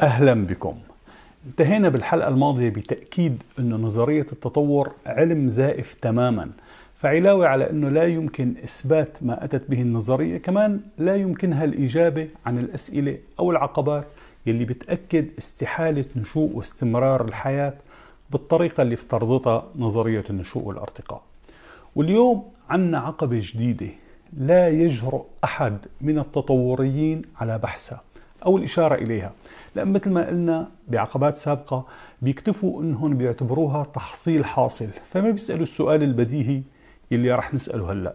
أهلا بكم انتهينا بالحلقة الماضية بتأكيد أن نظرية التطور علم زائف تماما فعلاوة على أنه لا يمكن إثبات ما أتت به النظرية كمان لا يمكنها الإجابة عن الأسئلة أو العقبات يلي بتأكد استحالة نشوء واستمرار الحياة بالطريقة اللي افترضتها نظرية النشوء والارتقاء واليوم عنا عقبة جديدة لا يجرؤ أحد من التطوريين على بحثها أو الإشارة إليها لأن مثل ما قلنا بعقبات سابقة بيكتفوا أنهم بيعتبروها تحصيل حاصل فما بيسألوا السؤال البديهي اللي رح نسأله هلأ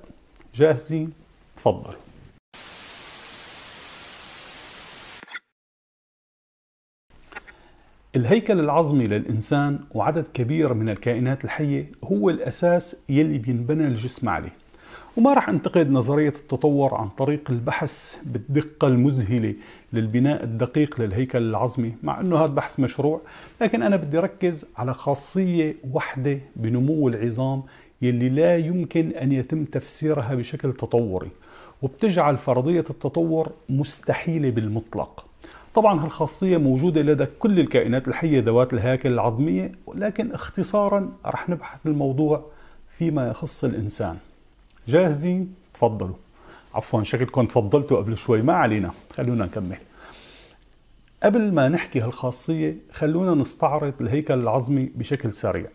جاهزين؟ تفضلوا الهيكل العظمي للإنسان وعدد كبير من الكائنات الحية هو الأساس يلي بينبنى الجسم عليه وما راح انتقد نظرية التطور عن طريق البحث بالدقة المذهلة للبناء الدقيق للهيكل العظمي مع انه هذا بحث مشروع لكن انا بدي ركز على خاصية واحدة بنمو العظام يلي لا يمكن ان يتم تفسيرها بشكل تطوري وبتجعل فرضية التطور مستحيلة بالمطلق طبعا هالخاصية موجودة لدى كل الكائنات الحية ذوات الهياكل العظمية ولكن اختصارا رح نبحث الموضوع فيما يخص الإنسان جاهزين تفضلوا عفوا شكلكم تفضلتوا قبل شوي ما علينا خلونا نكمل قبل ما نحكي هالخاصية خلونا نستعرض الهيكل العظمي بشكل سريع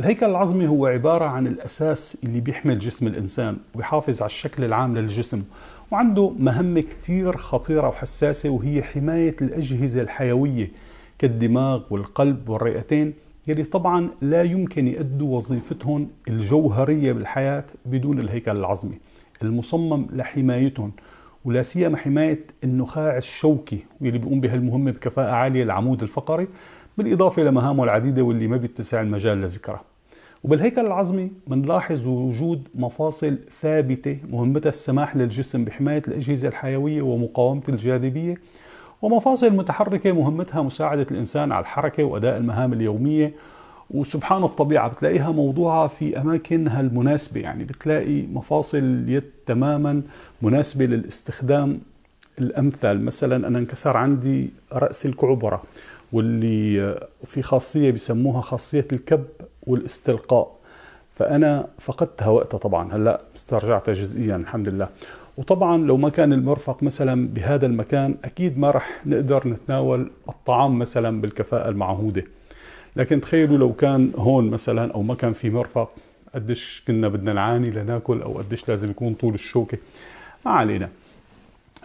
الهيكل العظمي هو عبارة عن الأساس اللي بيحمل جسم الإنسان وبيحافظ على الشكل العام للجسم وعنده مهمة كتير خطيرة وحساسة وهي حماية الأجهزة الحيوية كالدماغ والقلب والرئتين يلي طبعا لا يمكن يأدوا وظيفتهم الجوهرية بالحياة بدون الهيكل العظمي المصمم لحمايتهم ولا سيما حماية النخاع الشوكي واللي بيقوم بهالمهمة بكفاءة عالية العمود الفقري بالإضافة لمهامه العديدة واللي ما بيتسع المجال لذكرها وبالهيكل العظمي بنلاحظ وجود مفاصل ثابتة مهمتها السماح للجسم بحماية الأجهزة الحيوية ومقاومة الجاذبية ومفاصل متحركة مهمتها مساعدة الإنسان على الحركة وأداء المهام اليومية وسبحان الطبيعة بتلاقيها موضوعة في أماكنها المناسبة يعني بتلاقي مفاصل اليد تماما مناسبة للاستخدام الأمثل مثلا أنا انكسر عندي رأس الكعبرة واللي في خاصية بسموها خاصية الكب والاستلقاء فأنا فقدتها وقتها طبعا هلأ استرجعتها جزئيا الحمد لله وطبعا لو ما كان المرفق مثلا بهذا المكان اكيد ما راح نقدر نتناول الطعام مثلا بالكفاءه المعهوده لكن تخيلوا لو كان هون مثلا او ما كان في مرفق قديش كنا بدنا نعاني لناكل او قديش لازم يكون طول الشوكه ما علينا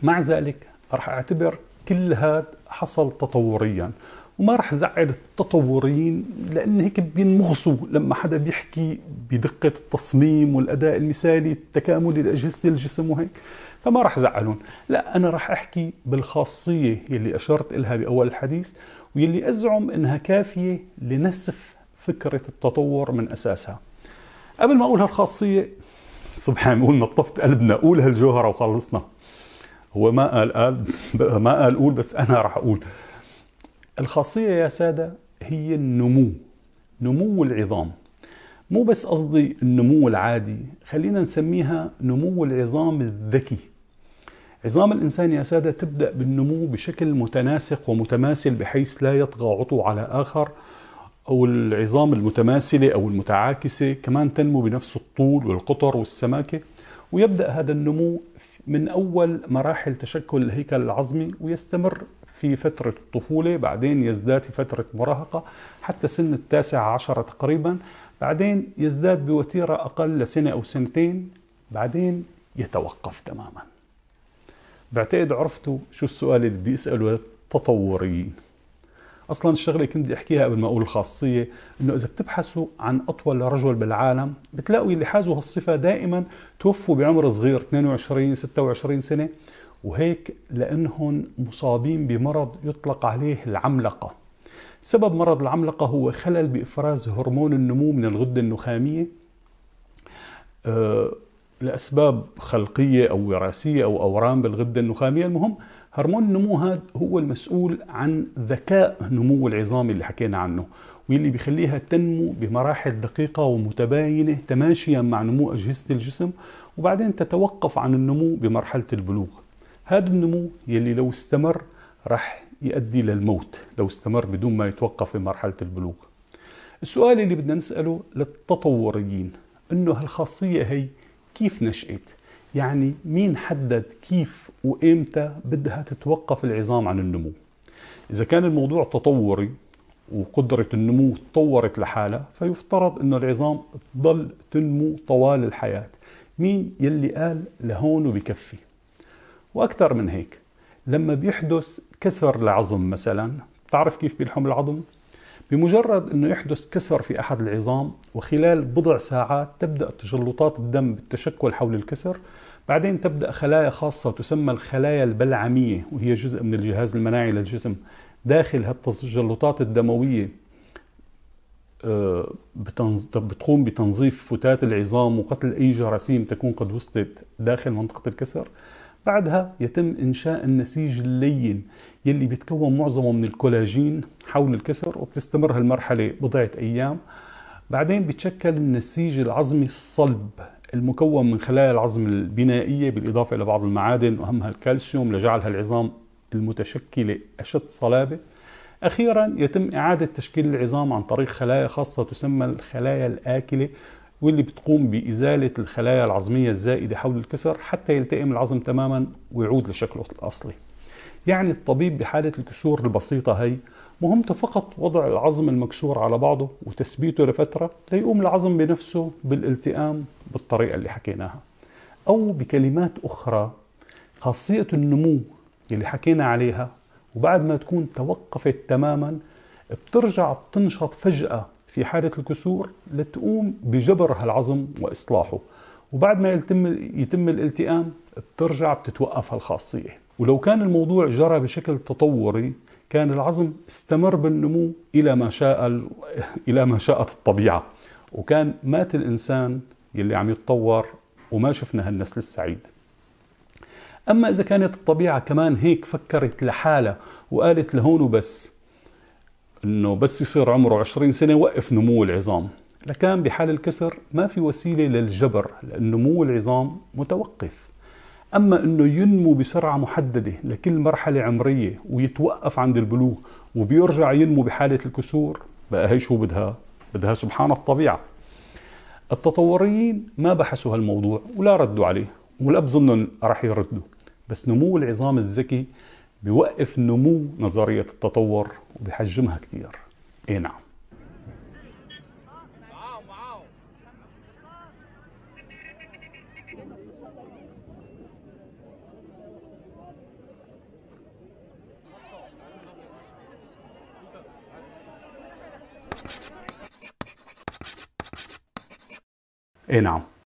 مع ذلك راح اعتبر كل هذا حصل تطوريا وما راح زعل التطوريين لان هيك بينمغصوا لما حدا بيحكي بدقه التصميم والاداء المثالي التكاملي لاجهزه الجسم وهيك فما راح زعلهم لا انا راح احكي بالخاصيه يلي اشرت لها باول الحديث ويلي ازعم انها كافيه لنسف فكره التطور من اساسها قبل ما اقول هالخاصيه سبحان قول نطفت قلبنا قول هالجوهره وخلصنا هو ما قال قال ما قال قول بس انا راح اقول الخاصية يا سادة هي النمو نمو العظام مو بس قصدي النمو العادي خلينا نسميها نمو العظام الذكي عظام الإنسان يا سادة تبدأ بالنمو بشكل متناسق ومتماثل بحيث لا يطغى عضو على آخر أو العظام المتماثلة أو المتعاكسة كمان تنمو بنفس الطول والقطر والسماكة ويبدأ هذا النمو من أول مراحل تشكل الهيكل العظمي ويستمر في فترة الطفولة بعدين يزداد في فترة مراهقة حتى سن التاسعة عشرة تقريبا بعدين يزداد بوتيرة أقل لسنة أو سنتين بعدين يتوقف تماما بعتقد عرفتوا شو السؤال اللي بدي أسأله للتطوريين اصلا الشغله كنت بدي احكيها قبل ما اقول الخاصيه انه اذا بتبحثوا عن اطول رجل بالعالم بتلاقوا اللي حازوا هالصفه دائما توفوا بعمر صغير 22 26 سنه وهيك لأنهم مصابين بمرض يطلق عليه العملقة سبب مرض العملقة هو خلل بإفراز هرمون النمو من الغدة النخامية أه لأسباب خلقية أو وراثية أو أورام بالغدة النخامية المهم هرمون النمو هذا هو المسؤول عن ذكاء نمو العظام اللي حكينا عنه واللي بيخليها تنمو بمراحل دقيقة ومتباينة تماشيا مع نمو أجهزة الجسم وبعدين تتوقف عن النمو بمرحلة البلوغ هذا النمو يلي لو استمر راح يؤدي للموت لو استمر بدون ما يتوقف في مرحلة البلوغ السؤال اللي بدنا نسأله للتطوريين انه هالخاصية هي كيف نشأت يعني مين حدد كيف وإمتى بدها تتوقف العظام عن النمو إذا كان الموضوع تطوري وقدرة النمو تطورت لحالها فيفترض أن العظام تضل تنمو طوال الحياة مين يلي قال لهون وبكفي واكثر من هيك لما بيحدث كسر العظم مثلا بتعرف كيف بيلحم العظم بمجرد انه يحدث كسر في احد العظام وخلال بضع ساعات تبدا تجلطات الدم بالتشكل حول الكسر بعدين تبدا خلايا خاصه تسمى الخلايا البلعميه وهي جزء من الجهاز المناعي للجسم داخل هالتجلطات الدمويه آه، بتقوم بتنظيف فتات العظام وقتل اي جراثيم تكون قد وصلت داخل منطقه الكسر بعدها يتم إنشاء النسيج اللين يلي بيتكون معظمه من الكولاجين حول الكسر وبتستمر هالمرحلة بضعة أيام بعدين بيتشكل النسيج العظمي الصلب المكون من خلايا العظم البنائية بالإضافة إلى بعض المعادن وأهمها الكالسيوم لجعلها العظام المتشكلة أشد صلابة أخيرا يتم إعادة تشكيل العظام عن طريق خلايا خاصة تسمى الخلايا الآكلة واللي بتقوم بإزالة الخلايا العظمية الزائدة حول الكسر حتى يلتئم العظم تماما ويعود لشكله الأصلي يعني الطبيب بحالة الكسور البسيطة هي مهمته فقط وضع العظم المكسور على بعضه وتثبيته لفترة ليقوم العظم بنفسه بالالتئام بالطريقة اللي حكيناها أو بكلمات أخرى خاصية النمو اللي حكينا عليها وبعد ما تكون توقفت تماما بترجع بتنشط فجأة في حالة الكسور لتقوم بجبر هالعظم وإصلاحه وبعد ما يتم, يتم الالتئام بترجع بتتوقف هالخاصية ولو كان الموضوع جرى بشكل تطوري كان العظم استمر بالنمو إلى ما شاء إلى ما شاءت الطبيعة وكان مات الإنسان يلي عم يتطور وما شفنا هالنسل السعيد أما إذا كانت الطبيعة كمان هيك فكرت لحالها وقالت لهون وبس انه بس يصير عمره 20 سنه يوقف نمو العظام لكان بحال الكسر ما في وسيله للجبر لان نمو العظام متوقف اما انه ينمو بسرعه محدده لكل مرحله عمريه ويتوقف عند البلوغ وبيرجع ينمو بحاله الكسور بقى هي شو بدها بدها سبحان الطبيعه التطوريين ما بحثوا هالموضوع ولا ردوا عليه ولا بظنهم رح يردوا بس نمو العظام الذكي بيوقف نمو نظرية التطور وبيحجمها كتير اي نعم اي نعم